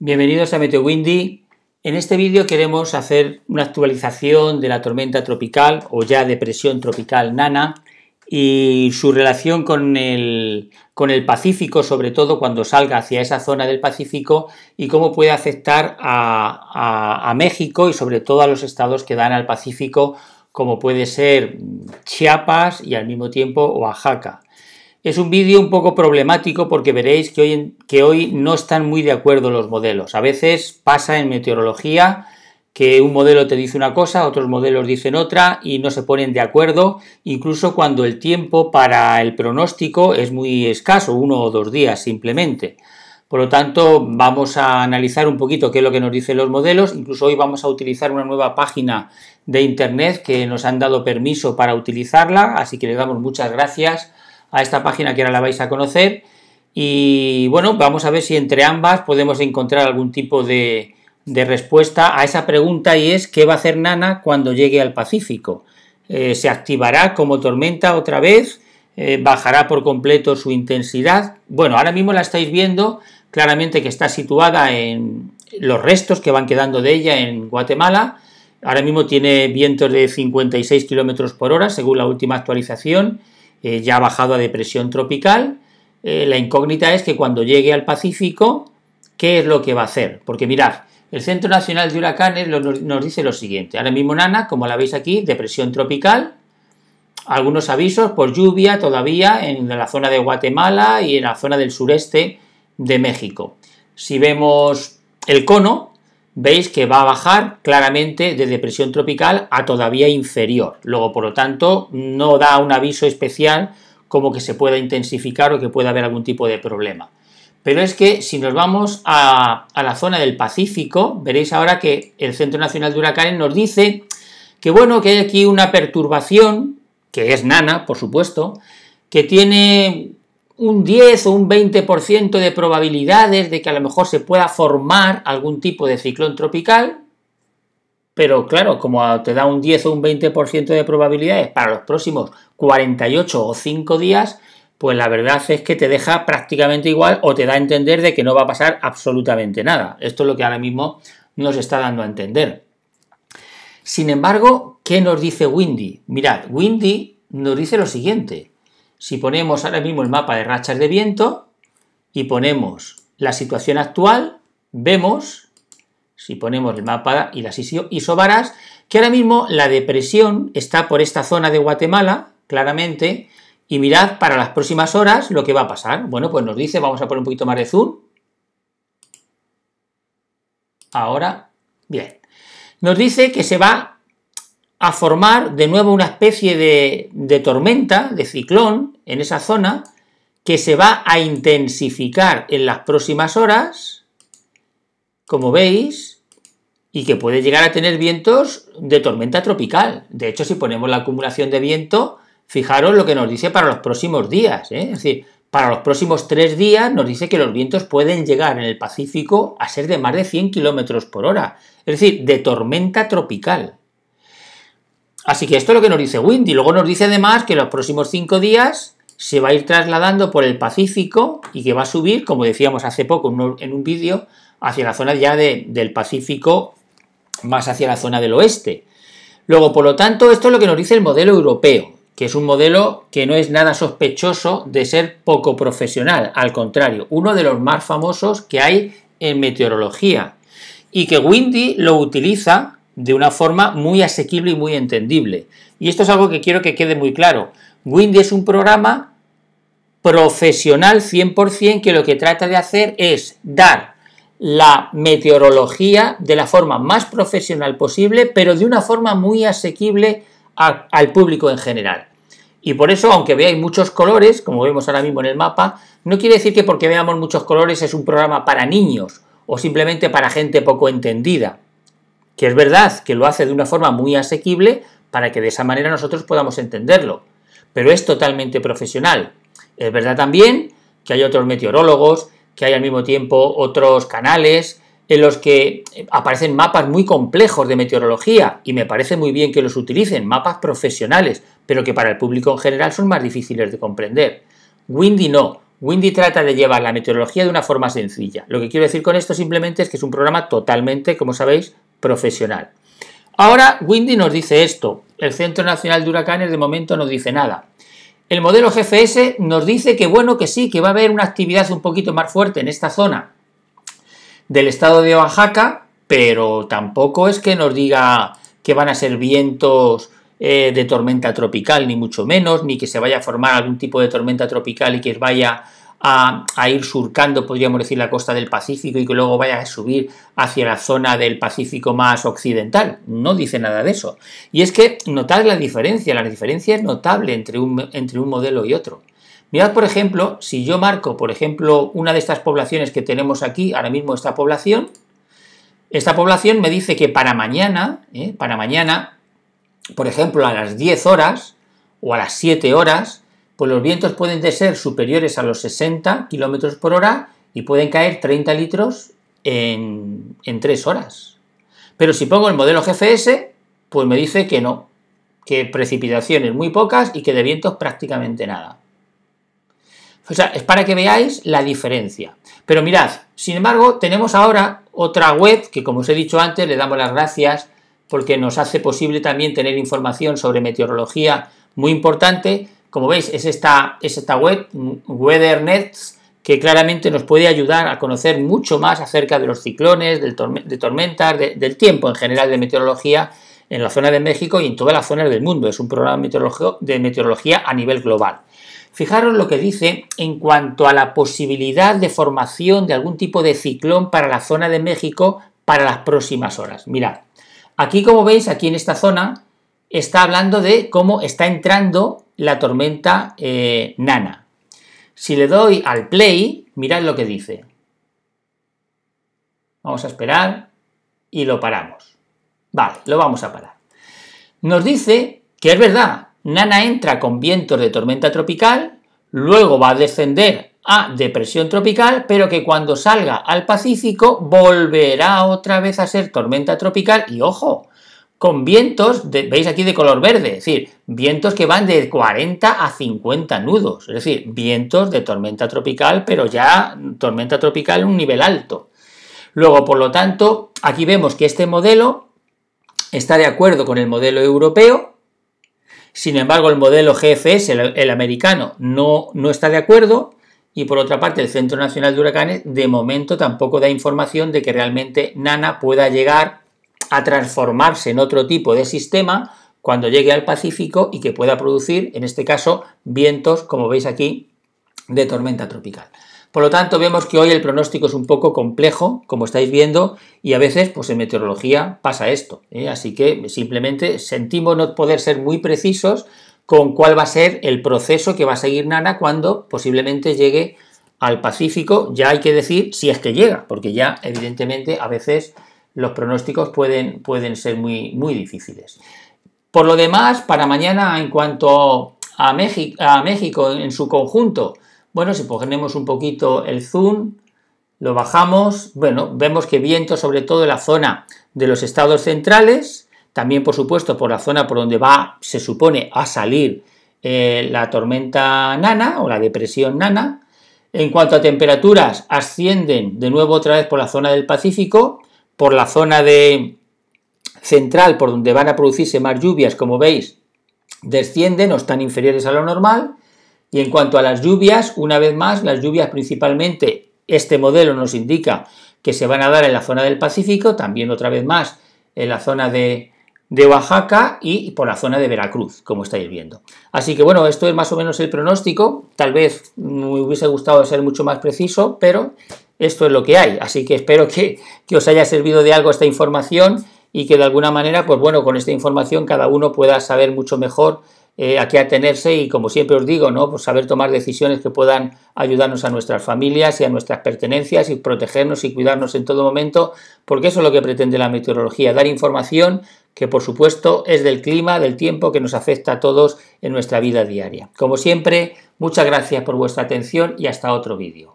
Bienvenidos a Meteo Windy. En este vídeo queremos hacer una actualización de la tormenta tropical o ya depresión tropical Nana y su relación con el, Pacífico, sobre todo cuando salga hacia esa zona del Pacífico y cómo puede afectar a México y sobre todo a los estados que dan al Pacífico como puede ser Chiapas y al mismo tiempo Oaxaca. Es un vídeo un poco problemático porque veréis que hoy, que hoy no están muy de acuerdo los modelos. A veces pasa en meteorología que un modelo te dice una cosa, otros modelos dicen otra y no se ponen de acuerdo, incluso cuando el tiempo para el pronóstico es muy escaso, uno o dos días simplemente. Por lo tanto, vamos a analizar un poquito qué es lo que nos dicen los modelos. Incluso hoy vamos a utilizar una nueva página de Internet que nos han dado permiso para utilizarla, así que les damos muchas gracias a esta página que ahora la vais a conocer. Y bueno, vamos a ver si entre ambas podemos encontrar algún tipo de, respuesta a esa pregunta y es ¿qué va a hacer Nana cuando llegue al Pacífico? Eh, ¿Se activará como tormenta otra vez? Eh, ¿Bajará por completo su intensidad? Bueno, ahora mismo la estáis viendo claramente que está situada en los restos que van quedando de ella en Guatemala. Ahora mismo tiene vientos de 56 kilómetros por hora, según la última actualización. Eh, ya ha bajado a depresión tropical. Eh, la incógnita es que cuando llegue al Pacífico, ¿qué es lo que va a hacer? Porque mirad, el Centro Nacional de Huracanes nos dice lo siguiente. Ahora mismo Nana, como la veis aquí, depresión tropical. Algunos avisos por lluvia todavía en la zona de Guatemala y en la zona del sureste de México. Si vemos el cono, veis que va a bajar claramente de depresión tropical a todavía inferior. Luego, por lo tanto, no da un aviso especial como que se pueda intensificar o que pueda haber algún tipo de problema. Pero es que si nos vamos a, la zona del Pacífico, veréis ahora que el Centro Nacional de Huracanes nos dice que bueno, que hay aquí una perturbación, que es nana, por supuesto, que tiene un 10 o un 20% de probabilidades de que a lo mejor se pueda formar algún tipo de ciclón tropical, pero claro, como te da un 10 o un 20% de probabilidades para los próximos 48 o 5 días, pues la verdad es que te deja prácticamente igual o te da a entender de que no va a pasar absolutamente nada. Esto es lo que ahora mismo nos está dando a entender. Sin embargo, ¿qué nos dice Windy? Mirad, Windy nos dice lo siguiente si ponemos ahora mismo el mapa de rachas de viento y ponemos la situación actual, vemos, si ponemos el mapa y las isobaras, que ahora mismo la depresión está por esta zona de Guatemala, claramente, y mirad para las próximas horas lo que va a pasar. Bueno, pues nos dice, vamos a poner un poquito más de zoom. Ahora, bien. Nos dice que se va a formar de nuevo una especie de, tormenta, de ciclón en esa zona, que se va a intensificar en las próximas horas, como veis, y que puede llegar a tener vientos de tormenta tropical. De hecho, si ponemos la acumulación de viento, fijaros lo que nos dice para los próximos días. ¿eh? Es decir, para los próximos tres días nos dice que los vientos pueden llegar en el Pacífico a ser de más de 100 kilómetros por hora. Es decir, de tormenta tropical. Así que esto es lo que nos dice Windy. Luego nos dice además que los próximos cinco días se va a ir trasladando por el Pacífico y que va a subir, como decíamos hace poco en un vídeo, hacia la zona ya del Pacífico, más hacia la zona del oeste. Luego, por lo tanto, esto es lo que nos dice el modelo europeo, que es un modelo que no es nada sospechoso de ser poco profesional, al contrario, uno de los más famosos que hay en meteorología y que Windy lo utiliza de una forma muy asequible y muy entendible. Y esto es algo que quiero que quede muy claro. Windy es un programa profesional 100% que lo que trata de hacer es dar la meteorología de la forma más profesional posible, pero de una forma muy asequible al público en general. Y por eso, aunque veáis muchos colores, como vemos ahora mismo en el mapa, no quiere decir que porque veamos muchos colores es un programa para niños o simplemente para gente poco entendida que es verdad que lo hace de una forma muy asequible para que de esa manera nosotros podamos entenderlo, pero es totalmente profesional. Es verdad también que hay otros meteorólogos, que hay al mismo tiempo otros canales en los que aparecen mapas muy complejos de meteorología y me parece muy bien que los utilicen, mapas profesionales, pero que para el público en general son más difíciles de comprender. Windy no, Windy trata de llevar la meteorología de una forma sencilla. Lo que quiero decir con esto simplemente es que es un programa totalmente, como sabéis, profesional. Ahora Windy nos dice esto, el Centro Nacional de Huracanes de momento no dice nada. El modelo GFS nos dice que bueno, que sí, que va a haber una actividad un poquito más fuerte en esta zona del estado de Oaxaca, pero tampoco es que nos diga que van a ser vientos eh, de tormenta tropical, ni mucho menos, ni que se vaya a formar algún tipo de tormenta tropical y que vaya a, ir surcando, podríamos decir, la costa del Pacífico y que luego vaya a subir hacia la zona del Pacífico más occidental. No dice nada de eso. Y es que notad la diferencia, la diferencia es notable entre un, entre un modelo y otro. Mirad, por ejemplo, si yo marco, por ejemplo, una de estas poblaciones que tenemos aquí, ahora mismo esta población, esta población me dice que para mañana, ¿eh? para mañana, por ejemplo, a las 10 horas o a las 7 horas, pues los vientos pueden de ser superiores a los 60 kilómetros por hora y pueden caer 30 litros en, en 3 horas. Pero si pongo el modelo GFS, pues me dice que no, que precipitaciones muy pocas y que de vientos prácticamente nada. O sea, es para que veáis la diferencia. Pero mirad, sin embargo, tenemos ahora otra web que, como os he dicho antes, le damos las gracias porque nos hace posible también tener información sobre meteorología muy importante, como veis, es esta, es esta web, Weathernet, que claramente nos puede ayudar a conocer mucho más acerca de los ciclones, de tormentas, del tiempo en general de meteorología en la zona de México y en todas las zonas del mundo. Es un programa de meteorología a nivel global. Fijaros lo que dice en cuanto a la posibilidad de formación de algún tipo de ciclón para la zona de México para las próximas horas. Mirad, aquí como veis, aquí en esta zona, está hablando de cómo está entrando la tormenta eh, nana. Si le doy al play, mirad lo que dice. Vamos a esperar y lo paramos. Vale, lo vamos a parar. Nos dice que es verdad, Nana entra con vientos de tormenta tropical, luego va a descender a depresión tropical, pero que cuando salga al Pacífico volverá otra vez a ser tormenta tropical y ojo, con vientos, veis aquí de color verde, es decir, vientos que van de 40 a 50 nudos, es decir, vientos de tormenta tropical, pero ya tormenta tropical en un nivel alto. Luego, por lo tanto, aquí vemos que este modelo está de acuerdo con el modelo europeo, sin embargo, el modelo GFS, el, el americano, no, no está de acuerdo, y por otra parte, el Centro Nacional de Huracanes de momento tampoco da información de que realmente Nana pueda llegar a transformarse en otro tipo de sistema cuando llegue al Pacífico y que pueda producir, en este caso, vientos, como veis aquí, de tormenta tropical. Por lo tanto, vemos que hoy el pronóstico es un poco complejo, como estáis viendo, y a veces, pues en meteorología pasa esto. ¿eh? Así que simplemente sentimos no poder ser muy precisos con cuál va a ser el proceso que va a seguir Nana cuando posiblemente llegue al Pacífico. Ya hay que decir si es que llega, porque ya, evidentemente, a veces los pronósticos pueden, pueden ser muy, muy difíciles. Por lo demás, para mañana, en cuanto a México, a México en su conjunto, bueno, si ponemos un poquito el zoom, lo bajamos, bueno, vemos que viento sobre todo en la zona de los estados centrales, también por supuesto por la zona por donde va, se supone, a salir eh, la tormenta nana o la depresión nana. En cuanto a temperaturas, ascienden de nuevo otra vez por la zona del Pacífico, por la zona de central, por donde van a producirse más lluvias, como veis, descienden o están inferiores a lo normal. Y en cuanto a las lluvias, una vez más, las lluvias principalmente, este modelo nos indica que se van a dar en la zona del Pacífico, también otra vez más en la zona de, de Oaxaca y por la zona de Veracruz, como estáis viendo. Así que bueno, esto es más o menos el pronóstico. Tal vez me hubiese gustado ser mucho más preciso, pero esto es lo que hay. Así que espero que, os haya servido de algo esta información y que de alguna manera, pues bueno, con esta información cada uno pueda saber mucho mejor eh, a qué atenerse y como siempre os digo, ¿no? Pues saber tomar decisiones que puedan ayudarnos a nuestras familias y a nuestras pertenencias y protegernos y cuidarnos en todo momento, porque eso es lo que pretende la meteorología, dar información que por supuesto es del clima, del tiempo que nos afecta a todos en nuestra vida diaria. Como siempre, muchas gracias por vuestra atención y hasta otro vídeo.